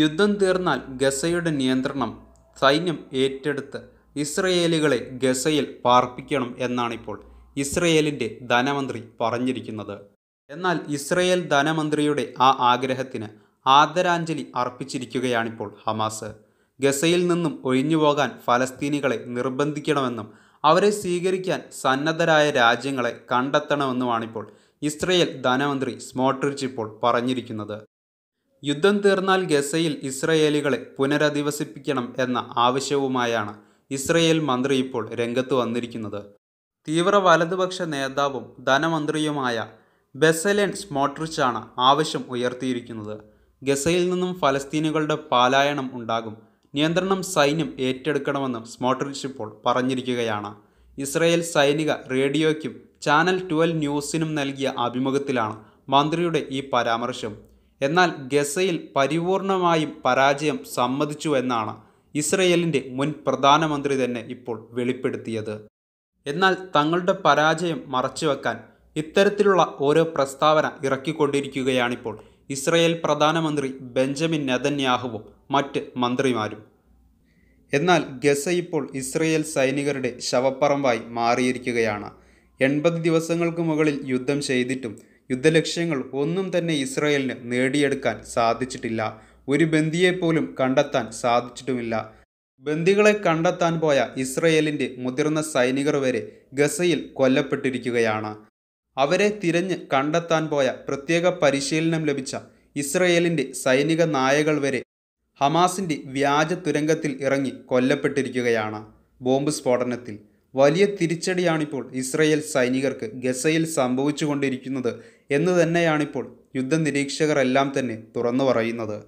യുദ്ധം തീർന്നാൽ ഗസയുടെ നിയന്ത്രണം സൈന്യം ഏറ്റെടുത്ത് ഇസ്രയേലികളെ ഗസയിൽ പാർപ്പിക്കണം എന്നാണിപ്പോൾ ഇസ്രയേലിൻ്റെ ധനമന്ത്രി പറഞ്ഞിരിക്കുന്നത് എന്നാൽ ഇസ്രയേൽ ധനമന്ത്രിയുടെ ആ ആഗ്രഹത്തിന് ആദരാഞ്ജലി അർപ്പിച്ചിരിക്കുകയാണിപ്പോൾ ഹമാസ് ഗസയിൽ നിന്നും ഒഴിഞ്ഞു പോകാൻ ഫലസ്തീനികളെ നിർബന്ധിക്കണമെന്നും അവരെ സ്വീകരിക്കാൻ സന്നദ്ധരായ രാജ്യങ്ങളെ കണ്ടെത്തണമെന്നുമാണിപ്പോൾ ഇസ്രയേൽ ധനമന്ത്രി സ്മോട്രിച്ച് ഇപ്പോൾ പറഞ്ഞിരിക്കുന്നത് യുദ്ധം തീർന്നാൽ ഗസയിൽ ഇസ്രയേലികളെ പുനരധിവസിപ്പിക്കണം എന്ന ആവശ്യവുമായാണ് ഇസ്രയേൽ മന്ത്രി ഇപ്പോൾ രംഗത്ത് വന്നിരിക്കുന്നത് തീവ്ര വലതുപക്ഷ നേതാവും ധനമന്ത്രിയുമായ ബെസലൻ സ്മോട്രിച്ചാണ് ആവശ്യം ഉയർത്തിയിരിക്കുന്നത് ഗസയിൽ നിന്നും ഫലസ്തീനുകളുടെ പാലായണം ഉണ്ടാകും നിയന്ത്രണം സൈന്യം ഏറ്റെടുക്കണമെന്ന് സ്മോട്രിച്ച് ഇപ്പോൾ പറഞ്ഞിരിക്കുകയാണ് ഇസ്രയേൽ സൈനിക റേഡിയോയ്ക്കും ചാനൽ ട്വൽവ് ന്യൂസിനും നൽകിയ അഭിമുഖത്തിലാണ് മന്ത്രിയുടെ ഈ പരാമർശം എന്നാൽ ഗസയിൽ പരിപൂർണമായും പരാജയം സമ്മതിച്ചു എന്നാണ് ഇസ്രയേലിൻ്റെ മുൻ പ്രധാനമന്ത്രി തന്നെ ഇപ്പോൾ വെളിപ്പെടുത്തിയത് എന്നാൽ തങ്ങളുടെ പരാജയം മറച്ചുവെക്കാൻ ഇത്തരത്തിലുള്ള ഓരോ പ്രസ്താവന ഇറക്കിക്കൊണ്ടിരിക്കുകയാണിപ്പോൾ ഇസ്രയേൽ പ്രധാനമന്ത്രി ബെഞ്ചമിൻ നെതന്യാഹുവും മറ്റ് മന്ത്രിമാരും എന്നാൽ ഗസ ഇപ്പോൾ ഇസ്രയേൽ സൈനികരുടെ ശവപ്പറമ്പായി മാറിയിരിക്കുകയാണ് എൺപത് ദിവസങ്ങൾക്ക് മുകളിൽ യുദ്ധം ചെയ്തിട്ടും യുദ്ധലക്ഷ്യങ്ങൾ ഒന്നും തന്നെ ഇസ്രായേലിന് നേടിയെടുക്കാൻ സാധിച്ചിട്ടില്ല ഒരു ബന്ദിയെപ്പോലും കണ്ടെത്താൻ സാധിച്ചിട്ടുമില്ല ബന്ദികളെ കണ്ടെത്താൻ പോയ ഇസ്രയേലിൻ്റെ മുതിർന്ന സൈനികർ വരെ ഗസയിൽ കൊല്ലപ്പെട്ടിരിക്കുകയാണ് അവരെ തിരഞ്ഞ് കണ്ടെത്താൻ പോയ പ്രത്യേക പരിശീലനം ലഭിച്ച ഇസ്രയേലിൻ്റെ സൈനിക നായകൾ വരെ ഹമാസിൻ്റെ വ്യാജ തുരങ്കത്തിൽ ഇറങ്ങി കൊല്ലപ്പെട്ടിരിക്കുകയാണ് ബോംബ് സ്ഫോടനത്തിൽ വലിയ തിരിച്ചടിയാണിപ്പോൾ ഇസ്രയേൽ സൈനികർക്ക് ഗസയിൽ സംഭവിച്ചുകൊണ്ടിരിക്കുന്നത് എന്ന് തന്നെയാണിപ്പോൾ യുദ്ധ നിരീക്ഷകരെല്ലാം തന്നെ തുറന്നു പറയുന്നത്